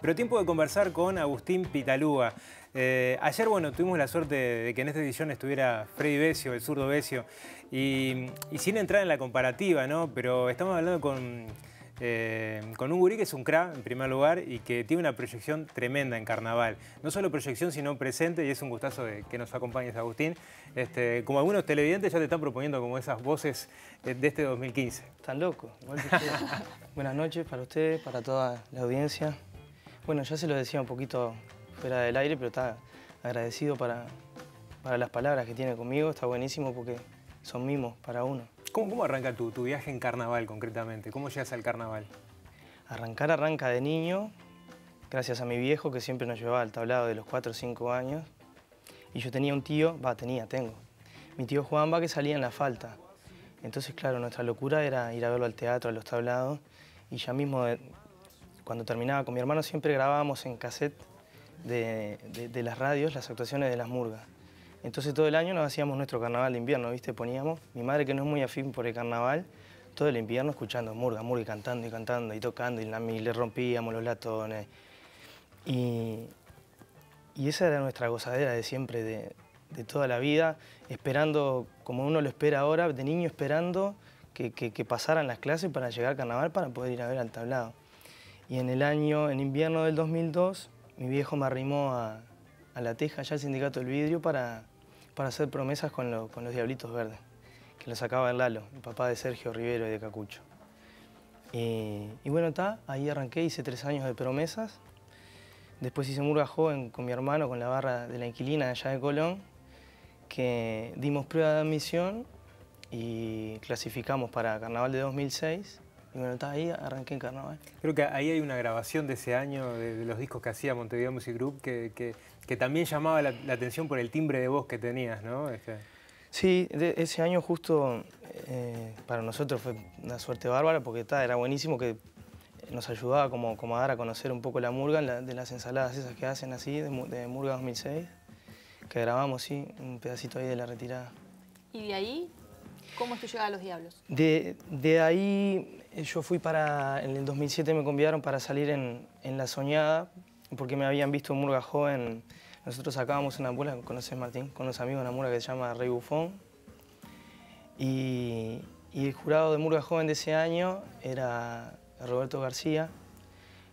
Pero tiempo de conversar con Agustín Pitalúa. Eh, ayer, bueno, tuvimos la suerte de que en esta edición estuviera Freddy Besio, el zurdo Besio, y, sin entrar en la comparativa, ¿no? Pero estamos hablando con, eh, un gurí que es un cra, en primer lugar, y que tiene una proyección tremenda en Carnaval. No solo proyección, sino presente, y es un gustazo de que nos acompañes, Agustín. Este, como algunos televidentes ya te están proponiendo como esas voces eh, de este 2015. Están locos. Buenas noches para ustedes, para toda la audiencia. Bueno, ya se lo decía un poquito fuera del aire, pero está agradecido para, las palabras que tiene conmigo. Está buenísimo porque son mimos para uno. ¿Cómo, cómo arranca tu, viaje en carnaval concretamente? ¿Cómo llegas al carnaval? Arrancar arranca de niño, gracias a mi viejo que siempre nos llevaba al tablado de los 4 o 5 años. Y yo tenía un tío, va, tenía, tengo. Mi tío Juan, va, que salía en la falta. Entonces, claro, nuestra locura era ir a verlo al teatro, a los tablados. Y ya mismo cuando terminaba con mi hermano siempre grabábamos en cassette de, las radios las actuaciones de las murgas. Entonces todo el año nos hacíamos nuestro carnaval de invierno, ¿viste? Poníamos, mi madre que no es muy afín por el carnaval, todo el invierno escuchando murga, murga, cantando y cantando y tocando y, le rompíamos los latones. Y, esa era nuestra gozadera de siempre, de, toda la vida, esperando, como uno lo espera ahora, de niño esperando que pasaran las clases para llegar al carnaval para poder ir a ver al tablado. Y en el año, en invierno del 2002, mi viejo me arrimó a, La Teja, allá al Sindicato del Vidrio, para, hacer promesas con, los Diablitos Verdes, que los sacaba el Lalo, el papá de Sergio Rivero y de Cacucho. Y, bueno, está, ahí arranqué, hice tres años de promesas. Después hice Murga Joven con mi hermano, con la barra de la inquilina allá de Colón, que dimos prueba de admisión y clasificamos para Carnaval de 2006 y me estaba ahí, arranqué en carnaval. Creo que ahí hay una grabación de ese año, de, los discos que hacía Montevideo Music Group, que, que, también llamaba la, atención por el timbre de voz que tenías, ¿no? Este. Sí, ese año justo eh, para nosotros fue una suerte bárbara porque está era buenísimo que nos ayudaba como, como a dar a conocer un poco la murga de las ensaladas esas que hacen así, de, de, Murga 2006, que grabamos, sí, un pedacito ahí de la retirada. ¿Y de ahí ¿Cómo es tu a Los Diablos? De, ahí eh, yo fui para, en el 2007 me convidaron para salir en, La Soñada, porque me habían visto en Murga Joven. Nosotros sacábamos una mula ¿conoces Martín? Con los amigos, una mula que se llama Rey Bufón. Y, el jurado de Murga Joven de ese año era Roberto García,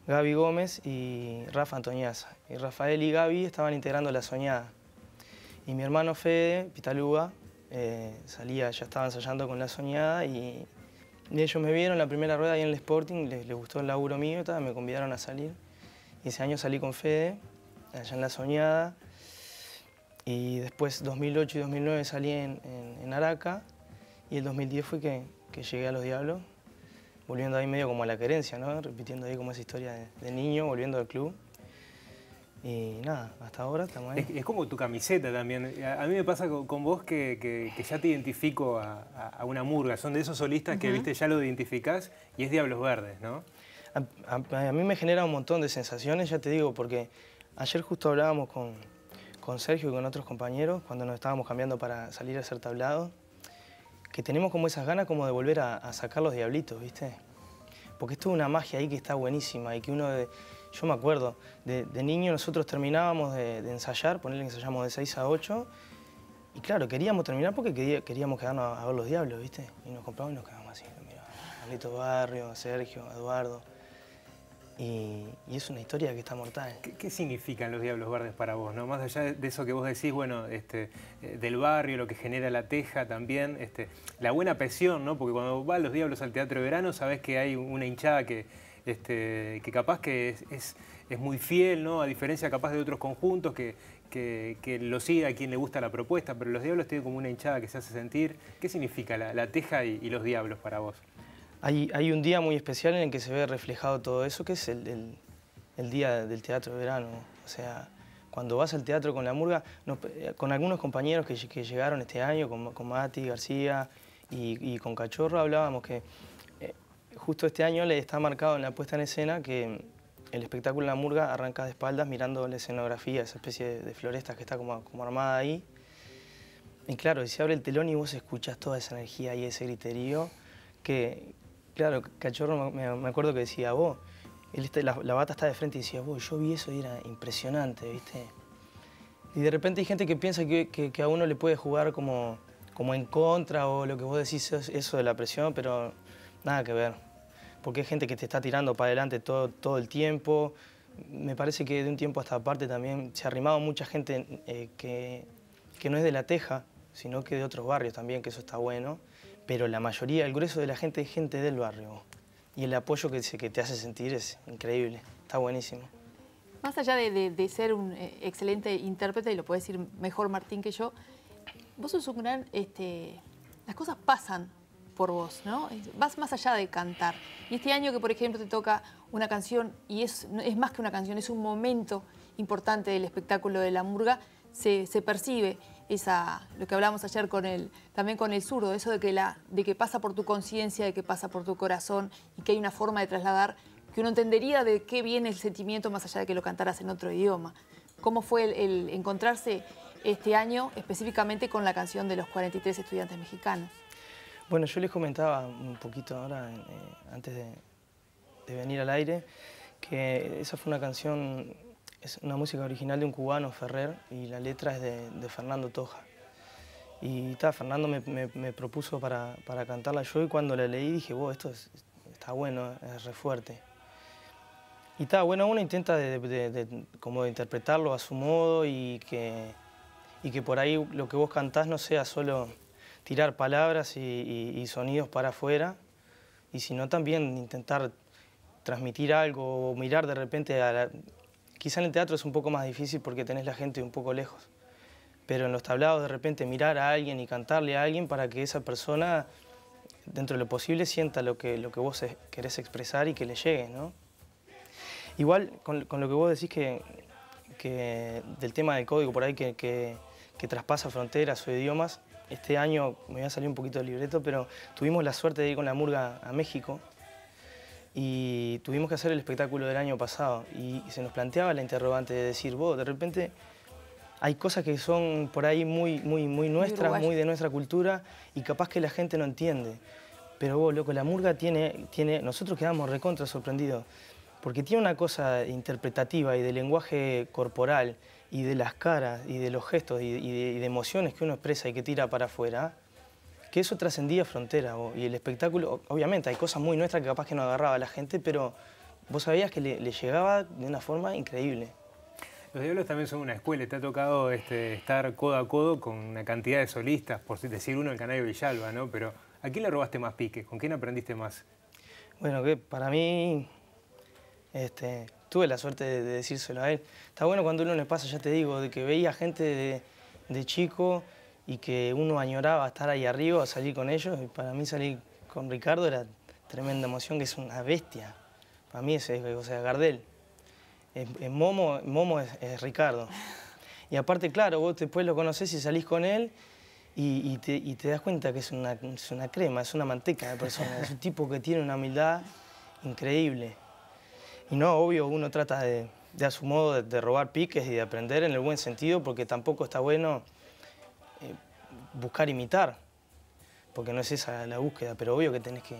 Gaby Gómez y Rafa Antoñaza. Y Rafael y Gaby estaban integrando La Soñada. Y mi hermano Fede, Pitaluga, eh, salía, ya estaba ensayando con La Soñada y ellos me vieron la primera rueda ahí en el Sporting, les, les gustó el laburo mío, me convidaron a salir. Y ese año salí con Fede, allá en La Soñada. Y después 2008 y 2009 salí en, Araca y el 2010 fue que, que, llegué a Los Diablos, volviendo ahí medio como a la querencia, repitiendo ahí como esa historia de niño, volviendo al club. Y nada, hasta ahora estamos ahí. Es, como tu camiseta también. A, mí me pasa con, vos que, ya te identifico a, una murga. Son de esos solistas que, viste, ya lo identificás y es Diablos Verdes, ¿no? A, mí me genera un montón de sensaciones, ya te digo, porque ayer justo hablábamos con, Sergio y con otros compañeros cuando nos estábamos cambiando para salir a hacer tablado, que tenemos como esas ganas como de volver a, sacar los diablitos, ¿viste? Porque esto es una magia ahí que está buenísima y que uno... De, yo me acuerdo, de, niño nosotros terminábamos de, ensayar, ponerle ensayamos de 6 a 8, y claro, queríamos terminar porque queríamos quedarnos a, ver los diablos, ¿viste? Y nos compramos y nos quedamos así, mira, Barrio, Sergio, Eduardo. Y, es una historia que está mortal. ¿Qué, significan los Diablos Verdes para vos? ¿no? Más allá de eso que vos decís, bueno, este, eh, del barrio, lo que genera la teja también, este, la buena presión, ¿no? Porque cuando vas los Diablos al Teatro de Verano, sabés que hay una hinchada que, este, que capaz que es, muy fiel, ¿no? A diferencia capaz de otros conjuntos que, que, lo sigue a quien le gusta la propuesta, pero los diablos tienen como una hinchada que se hace sentir. ¿Qué significa la, teja y, los diablos para vos? Hay, hay, un día muy especial en el que se ve reflejado todo eso, que es el, día del teatro de verano. O sea, cuando vas al teatro con la murga, eh, con algunos compañeros que, llegaron este año, con, con Mati, García y con Cachorro, hablábamos que Justo este año le está marcado en la puesta en escena que el espectáculo La Murga arranca de espaldas mirando la escenografía, esa especie de floresta que está como, armada ahí. Y claro, y se abre el telón y vos escuchás toda esa energía y ese griterío que, claro, Cachorro me, acuerdo que decía, vos, la, bata está de frente y decía, vos, yo vi eso y era impresionante, ¿viste? Y de repente hay gente que piensa que, a uno le puede jugar como, como en contra o lo que vos decís eso de la presión, pero nada que ver. Porque hay gente que te está tirando para adelante todo, todo el tiempo. Me parece que de un tiempo hasta aparte también se ha arrimado mucha gente eh, que, no es de La Teja, sino que de otros barrios también, que eso está bueno. Pero la mayoría, el grueso de la gente es gente del barrio. Y el apoyo que, que te hace sentir es increíble, está buenísimo. Más allá de, ser un eh, excelente intérprete, y lo puede decir mejor Martín que yo, vos sos un gran... Este, las cosas pasan, por vos, ¿no? Vas más allá de cantar. Y este año que, por ejemplo, te toca una canción, y es, es más que una canción, es un momento importante del espectáculo de la murga, se, se percibe esa, lo que hablamos ayer con el, también con el zurdo, eso de que, la, de que pasa por tu conciencia, de que pasa por tu corazón y que hay una forma de trasladar que uno entendería de qué viene el sentimiento más allá de que lo cantaras en otro idioma. ¿Cómo fue el encontrarse este año específicamente con la canción de los 43 estudiantes mexicanos? Bueno, yo les comentaba un poquito ahora, eh, antes de, venir al aire, que esa fue una canción, es una música original de un cubano, Ferrer, y la letra es de, Fernando Toja. Y está, Fernando me, propuso para, cantarla yo y cuando la leí dije, wow, esto está bueno, es re fuerte. Y está, bueno, uno intenta de, como interpretarlo a su modo y que, y que por ahí lo que vos cantás no sea solo tirar palabras y, sonidos para afuera, y si también intentar transmitir algo o mirar de repente a Quizá en el teatro es un poco más difícil porque tenés la gente un poco lejos, pero en los tablados de repente mirar a alguien y cantarle a alguien para que esa persona, dentro de lo posible, sienta lo que, lo que vos querés expresar y que le llegue, ¿no? Igual, con, lo que vos decís que, que, del tema del código por ahí que traspasa fronteras o idiomas, este año me voy a salir un poquito del libreto, pero tuvimos la suerte de ir con la murga a México y tuvimos que hacer el espectáculo del año pasado y se nos planteaba la interrogante de decir, vos, de repente hay cosas que son por ahí muy, muy, muy nuestras, muy, de nuestra cultura y capaz que la gente no entiende. Pero vos, loco, la murga tiene, tiene nosotros quedamos recontra sorprendidos porque tiene una cosa interpretativa y de lenguaje corporal y de las caras y de los gestos y de, emociones que uno expresa y que tira para afuera, que eso trascendía fronteras. Y el espectáculo, obviamente, hay cosas muy nuestras que capaz que no agarraba la gente, pero vos sabías que le, llegaba de una forma increíble. Los Diablos también son una escuela. Te ha tocado este, estar codo a codo con una cantidad de solistas, por decir uno, el Canario Villalba, ¿no? Pero ¿a quién le robaste más pique? ¿Con quién aprendiste más? Bueno, que para mí este, tuve la suerte de, decírselo a él. Está bueno cuando uno le pasa, ya te digo, de que veía gente de, chico y que uno añoraba estar ahí arriba, salir con ellos. Y para mí salir con Ricardo era tremenda emoción, que es una bestia. Para mí ese es sea, Gardel. Momo, es, Ricardo. Y aparte, claro, vos después lo conocés y salís con él y, te, das cuenta que es una, es una crema, es una manteca de persona. Es un tipo que tiene una humildad increíble. Y no, obvio, uno trata de, de a su modo de, robar piques y de aprender en el buen sentido, porque tampoco está bueno eh, buscar imitar, porque no es esa la búsqueda, pero obvio que tenés que,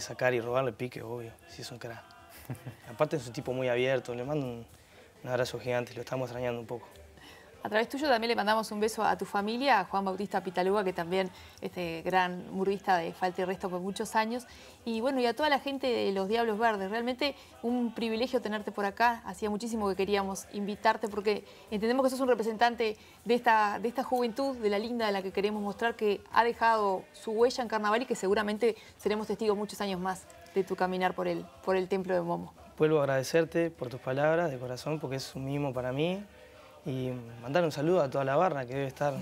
sacar y robarle pique, obvio, si es un crack. Aparte es un tipo muy abierto, le mando un abrazo gigante, lo estamos extrañando un poco. A través tuyo también le mandamos un beso a tu familia, a Juan Bautista Pitaluga, que también este gran murguista de Falta y Resto por muchos años. Y bueno, y a toda la gente de Los Diablos Verdes. Realmente un privilegio tenerte por acá. Hacía muchísimo que queríamos invitarte porque entendemos que sos un representante de esta, de esta juventud, de la linda, de la que queremos mostrar que ha dejado su huella en carnaval y que seguramente seremos testigos muchos años más de tu caminar por el, por el templo de Momo. Vuelvo a agradecerte por tus palabras de corazón porque es un mimo para mí, y mandar un saludo a toda la barra que debe estar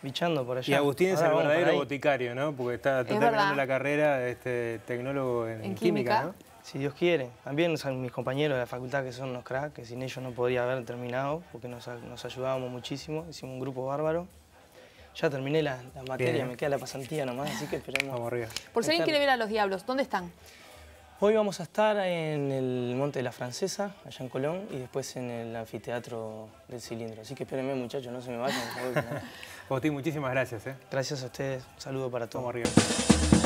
bichando por allá. Y Agustín es el verdadero boticario, ¿no? Porque está, terminando la carrera este, tecnólogo en, química, ¿no? Si Dios quiere. También son mis compañeros de la facultad que son unos cracks, que sin ellos no podría haber terminado, porque nos, ayudábamos muchísimo, hicimos un grupo bárbaro. Ya terminé la, materia, me queda la pasantía nomás, así que esperemos. Por si alguien quiere ver a los diablos, ¿dónde están? Hoy vamos a estar en el Monte de la Francesa, allá en Colón, y después en el anfiteatro del Cilindro. Así que espérenme, muchachos, no se me vayan. Agustín, muchísimas gracias. ¿eh? Gracias a ustedes. Un saludo para todos. Vamos